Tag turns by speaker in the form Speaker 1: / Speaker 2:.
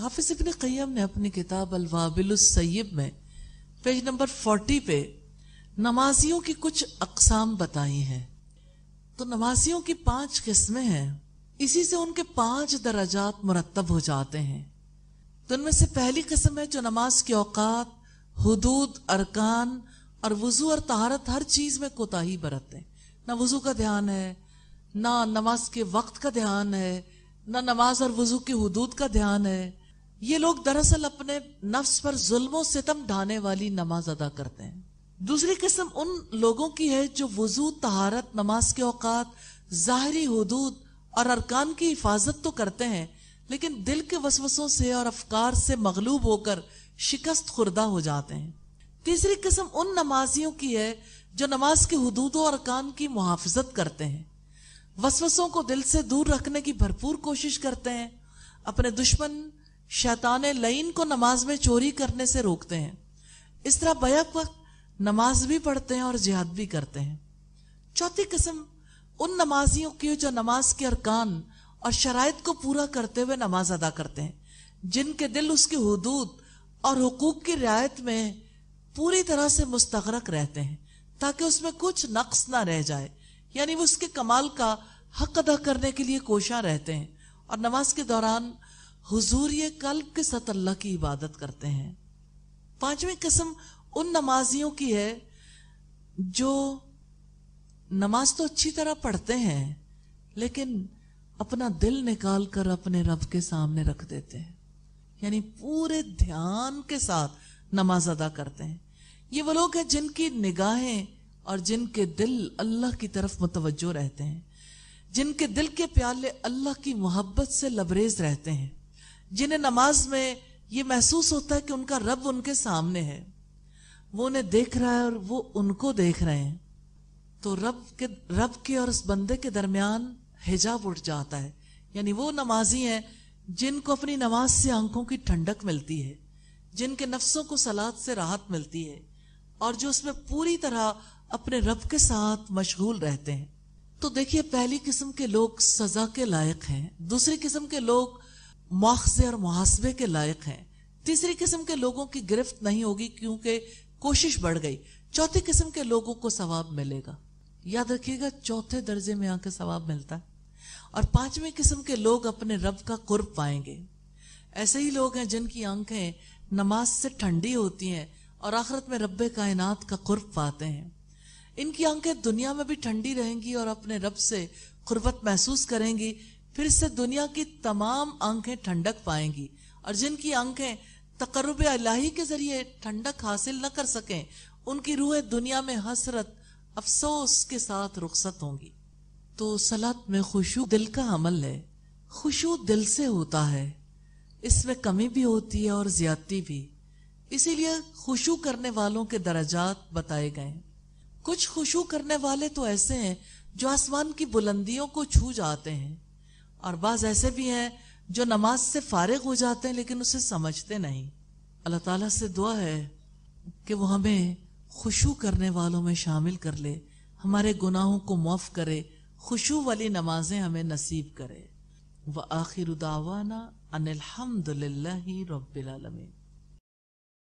Speaker 1: हाफिज इबन क़य्यम ने अपनी किताब अलवाबिलसैब में पेज नंबर फोर्टी पे नमाजियों की कुछ अकसाम बताई है तो नमाजियों की पांच किस्में हैं इसी से उनके पांच दराजात मुरतब हो जाते हैं तो उनमें से पहली किस्म है जो नमाज के औकात हदूद अरकान और वजू और तहारत हर चीज में कोताही बरतते हैं ना वजू का ध्यान है ना नमाज के वक्त का ध्यान है ना नमाज और वजू की हदूद का ध्यान है ये लोग दरअसल अपने नफ्स पर जुल्मों सितम ढाने वाली नमाज अदा करते हैं दूसरी किस्म उन लोगों की है जो वजू तहारत नमाज के औकात ज़ाहरी हदूद और अरकान की हिफाजत तो करते हैं लेकिन दिल के वसवसों से और अफकार से मगलूब होकर शिकस्त खुर्दा हो जाते हैं तीसरी किस्म उन नमाजियों की है जो नमाज के हदूद और अरकान की मुहाफत करते हैं वसवसों को दिल से दूर रखने की भरपूर कोशिश करते हैं अपने दुश्मन शैतान लईन को नमाज में चोरी करने से रोकते हैं इस तरह बैक वक्त नमाज भी पढ़ते हैं और जिहाद भी करते हैं चौथी किस्म उन नमाजियों की जो नमाज के अरकान और शराइत को पूरा करते हुए नमाज अदा करते हैं जिनके दिल उसकी हदूद और हकूक की रियायत में पूरी तरह से मुस्तरक रहते हैं ताकि उसमें कुछ नक्स ना रह जाए यानी वो उसके कमाल का हक अदा करने के लिए कोशा रहते हैं और नमाज के दौरान हुजूर ये कल्ब के साथ अल्लाह की इबादत करते हैं पांचवी किस्म उन नमाजियों की है जो नमाज तो अच्छी तरह पढ़ते हैं लेकिन अपना दिल निकाल कर अपने रब के सामने रख देते हैं यानी पूरे ध्यान के साथ नमाज अदा करते हैं ये वो लोग हैं जिनकी निगाहें और जिनके दिल अल्लाह की तरफ मुतवजो रहते हैं जिनके दिल के प्याले अल्लाह की मोहब्बत से लबरेज रहते हैं जिन्हें नमाज में ये महसूस होता है कि उनका रब उनके सामने है वो उन्हें देख रहा है और वो उनको देख रहे हैं तो रब के रब के और उस बंदे के दरमियान हिजाब उठ जाता है यानी वो नमाजी हैं जिनको अपनी नमाज से आंखों की ठंडक मिलती है जिनके नफ्सों को सलाद से राहत मिलती है और जो उसमें पूरी तरह अपने रब के साथ मशगूल रहते हैं तो देखिए पहली किस्म के लोग सजा के लायक हैं दूसरी किस्म के लोग मुआवजे और मुहासबे के लायक हैं तीसरी किस्म के लोगों की गिरफ्त नहीं होगी क्योंकि कोशिश बढ़ गई चौथी किस्म के लोगों को सवाब मिलेगा याद रखिएगा चौथे दर्जे में आके सवाब मिलता है और पांचवें किस्म के लोग अपने रब का कुर्ब पाएंगे ऐसे ही लोग हैं जिनकी आंखें नमाज से ठंडी होती हैं और आखिरत में रब कायनात का कुर्ब पाते हैं इनकी आंखें दुनिया में भी ठंडी रहेंगी और अपने रब से कुर्बत महसूस करेंगी फिर से दुनिया की तमाम आंखें ठंडक पाएंगी और जिनकी आंखें तकरब अलाही के जरिए ठंडक हासिल न कर सकें उनकी रूह दुनिया में हसरत अफसोस के साथ रुखसत होंगी तो सलात में खुशू दिल का अमल है खुशू दिल से होता है इसमें कमी भी होती है और ज्यादती भी इसीलिए खुशू करने वालों के दर्जात बताए गए कुछ खुशू करने वाले तो ऐसे हैं जो आसमान की बुलंदियों को छू जाते हैं और बाज ऐसे भी हैं जो नमाज से फारिग हो जाते हैं लेकिन उसे समझते नहीं अल्लाह ताला से दुआ है कि वो हमें खुशू करने वालों में शामिल कर ले हमारे गुनाहों को मुफ करे खुशू वाली नमाजें हमें नसीब करे व आखिर दावाना अनिलहमदल रबालमीन